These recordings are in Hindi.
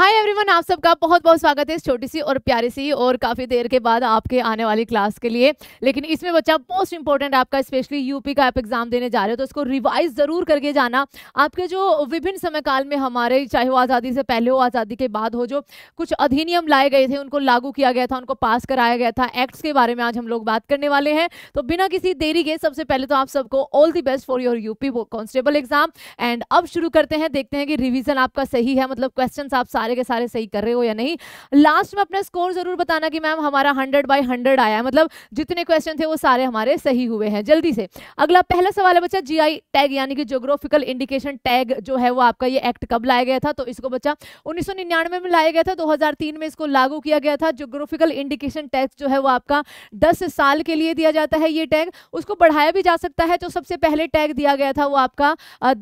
हाय एवरीवन आप सबका बहुत बहुत स्वागत है इस छोटी सी और प्यारी सी और काफ़ी देर के बाद आपके आने वाली क्लास के लिए लेकिन इसमें बच्चा मोस्ट इंपॉर्टेंट आपका स्पेशली यूपी का आप एग्ज़ाम देने जा रहे हो तो इसको रिवाइज ज़रूर करके जाना आपके जो विभिन्न समय काल में हमारे चाहे वो आज़ादी से पहले हो आज़ादी के बाद हो जो कुछ अधिनियम लाए गए थे उनको लागू किया गया था उनको पास कराया गया था एक्ट्स के बारे में आज हम लोग बात करने वाले हैं तो बिना किसी देरी के सबसे पहले तो आप सबको all the best for your UP constable exam and अब शुरू करते हैं देखते हैं कि रिविज़न आपका सही है मतलब क्वेश्चन आप सारे सारे के सारे सही कर रहे हो या नहीं लास्ट में अपना स्कोर जरूर बताना कि मैम हमारा हंड्रेड बाई हंड्रेड आया है मतलब जितने क्वेश्चन थे वो सारे हमारे सही हुए हैं जल्दी से अगला पहला सवाल है बच्चा जी टैग यानी कि जोग्राफिकल इंडिकेशन टैग जो है वो आपका ये एक्ट कब लाया गया था तो इसको बच्चा उन्नीस में लाया गया था दो में इसको लागू किया गया था जोग्राफिकल इंडिकेशन टैग जो है वो आपका दस साल के लिए दिया जाता है ये टैग उसको बढ़ाया भी जा सकता है जो तो सबसे पहले टैग दिया गया था वो आपका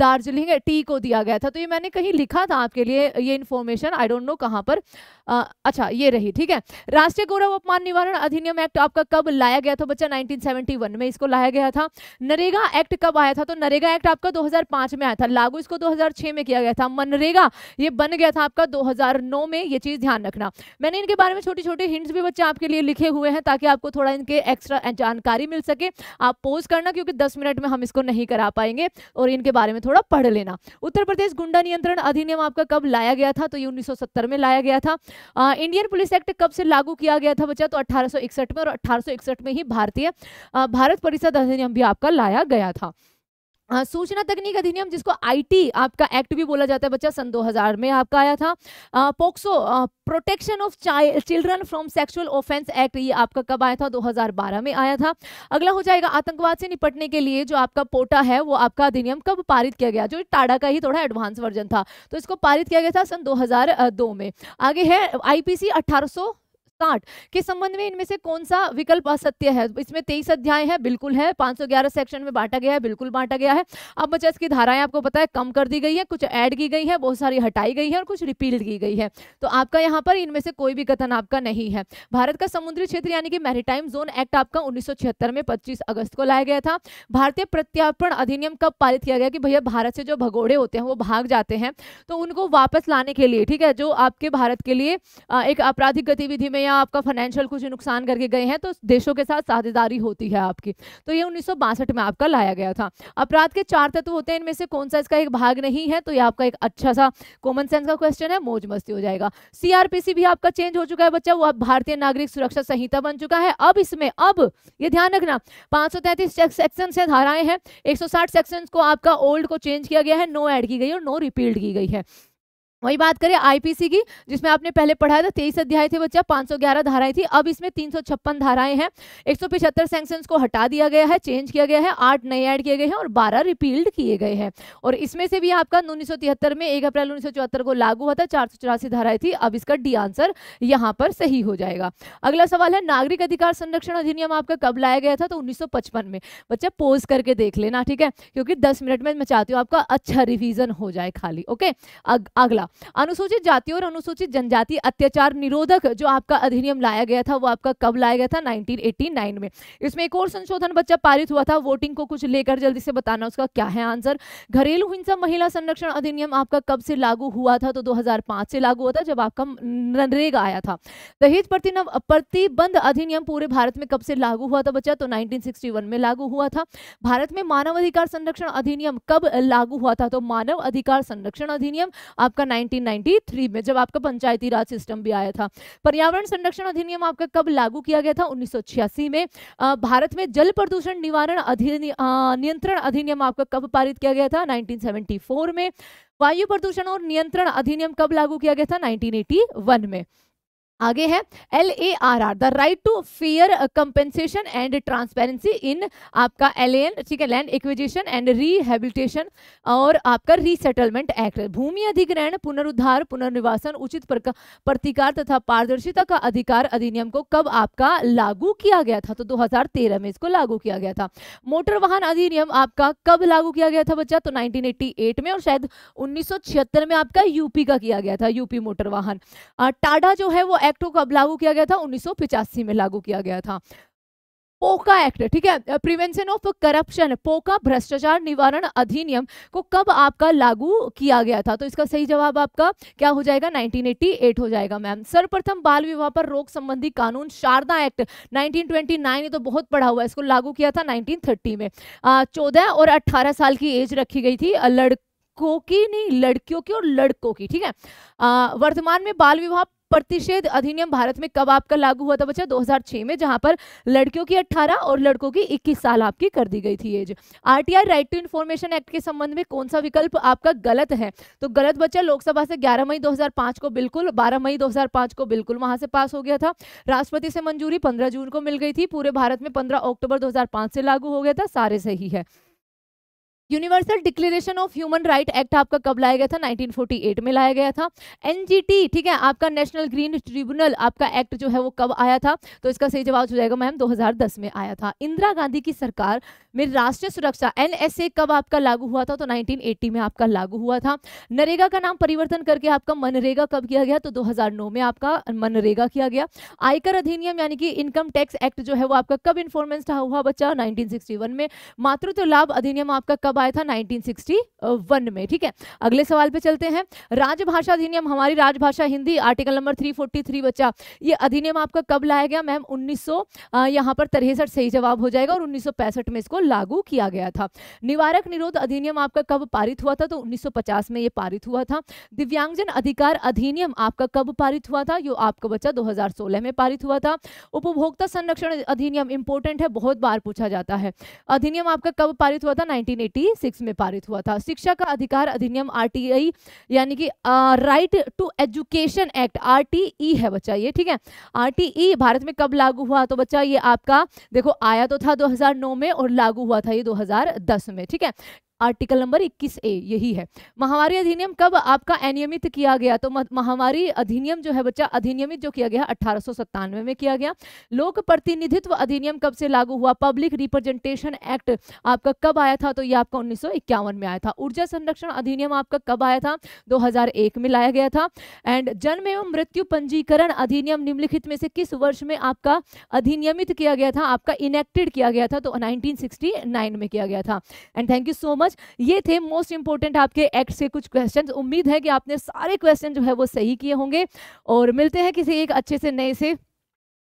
दार्जिलिंग टी को दिया गया था तो ये मैंने कहीं लिखा था आपके लिए ये इन्फॉर्मेशन आई डोंट नो कहां पर आ, अच्छा ये रही ठीक है राष्ट्रीय गौरव अपमान निवारण अधिनियम एक्ट आपका कब लाया गया था बच्चा 1971 में इसको लाया गया था नरेगा एक्ट कब आया था तो नरेगा एक्ट आपका 2005 में आया था लागू इसको 2006 में किया गया था मनरेगा ये बन गया था आपका 2009 में ये चीज़ ध्यान रखना मैंने इनके बारे में छोटे छोटे हिंट्स भी बच्चे आपके लिए लिखे हुए हैं ताकि आपको थोड़ा इनके एक्स्ट्रा जानकारी मिल सके आप पोज करना क्योंकि दस मिनट में हम इसको नहीं करा पाएंगे और इनके बारे में थोड़ा पढ़ लेना उत्तर प्रदेश गुंडा नियंत्रण अधिनियम आपका कब लाया गया था तो ये उन्नीस 1970 में लाया गया था आ, इंडियन पुलिस एक्ट कब से लागू किया गया था बच्चा तो अठारह में और अठारह में ही भारतीय भारत परिषद अधिनियम भी आपका लाया गया था सूचना तकनीक अधिनियम जिसको आईटी आपका एक्ट भी बोला जाता है बच्चा सन 2000 में आपका आया था POCSO protection of children from sexual offence act ये आपका कब आया था 2012 में आया था अगला हो जाएगा आतंकवाद से निपटने के लिए जो आपका पोटा है वो आपका अधिनियम कब पारित किया गया जो टाडा का ही थोड़ा एडवांस वर्जन था तो इसको पारित किया गया था सन दो में आगे है आईपीसी अठारह काट के संबंध में इनमें से कौन सा विकल्प असत्य है इसमें तेईस अध्याय है बिल्कुल है 511 सेक्शन में बांटा गया है बिल्कुल बांटा गया है अब बचा इसकी धाराएं आपको पता है कम कर दी गई है कुछ ऐड की गई है बहुत सारी हटाई गई है और कुछ रिपील की गई है तो आपका यहाँ पर इनमें से कोई भी कथन आपका नहीं है भारत का समुद्री क्षेत्र यानी कि मैरिटाइम जोन एक्ट आपका उन्नीस में पच्चीस अगस्त को लाया गया था भारतीय प्रत्यार्पण अधिनियम कब पारित किया गया कि भैया भारत से जो भगोड़े होते हैं वो भाग जाते हैं तो उनको वापस लाने के लिए ठीक है जो आपके भारत के लिए एक आपराधिक गतिविधि में या आपका फाइनेंशियल कुछ नुकसान करके गए हैं तो देशों के साथ साझेदारी होती है आपकी तो ये उन्नीस में आपका लाया गया था अपराध के चार तत्व होते हैं इनमें से कौन सा इसका एक भाग नहीं है तो ये आपका एक अच्छा सा कॉमन सेंस का क्वेश्चन है मौज मस्ती हो जाएगा सीआरपीसी भी आपका चेंज हो चुका है बच्चा वो अब भारतीय नागरिक सुरक्षा संहिता बन चुका है अब इसमें अब ये ध्यान रखना पांच सेक्शन से धाराएं हैं एक सेक्शन को आपका ओल्ड को चेंज किया गया है नो एड की गई और नो रिपील्ड की गई है वही बात करें आईपीसी की जिसमें आपने पहले पढ़ाया था तेईस अध्याय थे बच्चा 511 धाराएं थी अब इसमें तीन धाराएं हैं पिछहत्तर सेंक्शंस को हटा दिया गया है चेंज किया गया है आठ नए ऐड किए गए हैं और 12 रिपील्ड किए गए हैं और इसमें से भी आपका उन्नीस में एक अप्रैल उन्नीस को लागू हुआ था चार धाराएं थी अब इसका डी आंसर यहाँ पर सही हो जाएगा अगला सवाल है नागरिक अधिकार संरक्षण अधिनियम आपका कब लाया गया था तो उन्नीस में बच्चा पोज करके देख लेना ठीक है क्योंकि दस मिनट में मैं चाहती हूँ आपका अच्छा रिविजन हो जाए खाली ओके अगला था अनुसूचित जाति और अनुसूचित जनजाति अत्याचार निरोधक जो आपका अधिनियम लाया गया था वो आपका कब लाया गया था 1989 में इसमें एक और संशोधन बच्चा पारित हुआ था वोटिंग को कुछ लेकर जल्दी से बताना उसका क्या है आंसर घरेलू हिंसा महिला संरक्षण अधिनियम आपका कब से लागू हुआ था तो दो से लागू हुआ था जब आपका नरेगा आया था दहेज प्रतिनव प्रतिबंध अधिनियम पूरे भारत में कब से लागू हुआ था बच्चा तो 1961 में लागू हुआ था भारत में मानव अधिकार संरक्षण अधिनियम कब लागू हुआ था तो मानव अधिकार संरक्षण अधिनियम आपका 1993 में जब आपका पंचायती राज सिस्टम भी आया था पर्यावरण संरक्षण अधिनियम आपका कब लागू किया गया था उन्नीस में आ, भारत में जल प्रदूषण निवारण नियंत्रण अधिनियम आपका कब पारित किया गया था 1974 में वायु प्रदूषण और नियंत्रण अधिनियम कब लागू किया गया था 1981 में आगे है L A R R the right to fair compensation and transparency in आपका एल एन ठीक है लैंड एक्विजिशन एंड रिहेबिलिटेशन और आपका रीसेटलमेंट एक्ट भूमि अधिग्रहण पुनरुद्धार पुनर्निवासन उचित प्रतिकार तथा पारदर्शिता का अधिकार अधिनियम को कब आपका लागू किया गया था तो 2013 में इसको लागू किया गया था मोटर वाहन अधिनियम आपका कब लागू किया गया था बच्चा तो नाइनटीन में और शायद उन्नीस में आपका यूपी का किया गया था यूपी मोटर वाहन टाडा जो है वो एक्ट को कब लागू किया गया था उन्नीस में लागू किया गया था पोका एक्ट ठीक है प्रिवेंशन ऑफ करप्शन पोका भ्रष्टाचार निवारण अधिनियम को कब आपका लागू किया गया था तो इसका सही जवाब आपका क्या हो जाएगा 1988 हो जाएगा मैम सर्वप्रथम बाल विवाह पर रोक संबंधी कानून शारदा एक्ट 1929 ये तो बहुत पढ़ा हुआ है इसको लागू किया था 1930 में चौदह और अट्ठारह साल की एज रखी गई थी लड़कों की नहीं लड़कियों की और लड़कों की ठीक है वर्तमान में बाल विवाह प्रतिषेध अधिनियम भारत में कब आपका लागू हुआ था बच्चा 2006 में जहां पर लड़कियों की 18 और लड़कों की 21 साल आपकी कर दी गई थी as RTI right to information act के संबंध में कौन सा विकल्प आपका गलत है तो गलत बच्चा लोकसभा से 11 मई 2005 को बिल्कुल 12 मई 2005 को बिल्कुल वहां से पास हो गया था राष्ट्रपति से मंजूरी पंद्रह जून को मिल गई थी पूरे भारत में पंद्रह अक्टूबर दो से लागू हो गया था सारे सही है universal declaration of human right act आपका कब लाया गया था 1948 में लाया गया था एनजीटी ठीक है आपका नेशनल ग्रीन ट्रिब्यूनल आपका एक्ट जो है वो कब आया था तो इसका सही जवाब हो जाएगा मैम 2010 में आया था इंदिरा गांधी की सरकार में राष्ट्रीय सुरक्षा एनएसए कब आपका लागू हुआ था तो नाइनटीन में आपका लागू हुआ था नरेगा का नाम परिवर्तन करके आपका मनरेगा कब किया गया तो दो में आपका मनरेगा किया गया आयकर अधिनियम यानी कि इनकम टैक्स एक्ट जो है वो आपका कब इन्फॉर्मेंस हुआ बच्चा नाइनटीन में मातृत्व लाभ अधिनियम आपका कब कब आया था 1961 में ठीक है अगले सवाल पे चलते हैं राजभाषा अधिनियम हमारी राजभाषा हिंदी आर्टिकल नंबर 343 बच्चा ये अधिनियम आपका कब लाया गया मैम 1900 यहाँ पर तिरसठ सही जवाब हो जाएगा और उन्नीस में इसको लागू किया गया था निवारक निरोध अधिनियम आपका कब पारित हुआ था तो उन्नीस में ये पारित हुआ था दिव्यांगजन अधिकार अधिनियम आपका कब पारित हुआ था यो आपका बच्चा दो में पारित हुआ था उपभोक्ता संरक्षण अधिनियम इंपोर्टेंट है बहुत बार पूछा जाता है अधिनियम आपका कब पारित हुआ था 1986 में पारित हुआ था शिक्षा का अधिकार अधिनियम आरटीआई यानी कि right to education act RTE है बच्चा ये ठीक है आरटीई e भारत में कब लागू हुआ तो बच्चा ये आपका देखो आया तो था 2009 में और लागू हुआ था ये 2010 में ठीक है आर्टिकल नंबर 21 ए यही है महामारी अधिनियम कब आपका अनियमित किया गया तो महामारी अधिनियम जो है बच्चा अधिनियमित जो किया गया अठारह में किया गया लोक प्रतिनिधित्व अधिनियम कब से लागू हुआ पब्लिक रिप्रेजेंटेशन एक्ट आपका कब आया था तो ये आपका उन्नीस में आया था ऊर्जा संरक्षण अधिनियम आपका कब आया था दो में लाया गया था एंड जन्म एवं मृत्यु पंजीकरण अधिनियम निम्नलिखित में से किस वर्ष में आपका अधिनियमित किया गया था आपका इनेक्टेड किया गया था तो नाइनटीन में किया गया था and thank you so much much ये थे मोस्ट इंपॉर्टेंट आपके एक्ट से कुछ क्वेश्चन उम्मीद है कि आपने सारे क्वेश्चन जो है वो सही किए होंगे और मिलते हैं किसी एक अच्छे से नए से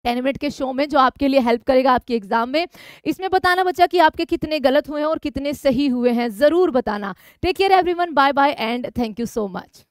टेन मिनट के शो में जो आपके लिए हेल्प करेगा आपके एग्जाम में इसमें बताना बच्चा कि आपके कितने गलत हुए हैं और कितने सही हुए हैं ज़रूर बताना take care everyone bye bye and thank you so much